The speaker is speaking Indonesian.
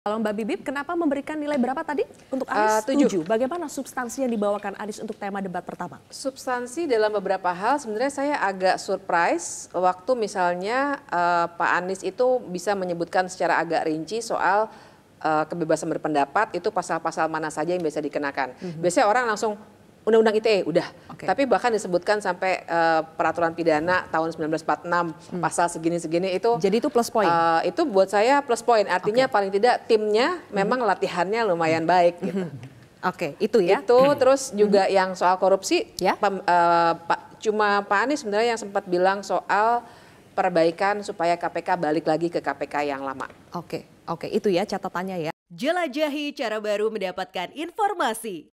Kalau Mbak Bibip, kenapa memberikan nilai berapa tadi untuk Anies? Uh, 7. Bagaimana substansi yang dibawakan Anies untuk tema debat pertama? Substansi dalam beberapa hal sebenarnya saya agak surprise waktu misalnya uh, Pak Anies itu bisa menyebutkan secara agak rinci soal uh, kebebasan berpendapat itu pasal-pasal mana saja yang bisa dikenakan. Mm -hmm. Biasanya orang langsung Undang-Undang ITE udah. Okay. Tapi bahkan disebutkan sampai uh, peraturan pidana tahun 1946 hmm. pasal segini-segini itu. Jadi itu plus poin. Uh, eh, itu buat saya plus poin. Artinya okay. paling tidak timnya hmm. memang hmm. latihannya lumayan baik gitu. Hmm. Oke, okay, itu ya. Itu hmm. terus juga hmm. yang soal korupsi ya. Pem, uh, Pak, cuma Pak Anies sebenarnya yang sempat bilang soal perbaikan supaya KPK balik lagi ke KPK yang lama. Oke, okay, oke, okay, itu ya catatannya ya. Jelajahi cara baru mendapatkan informasi.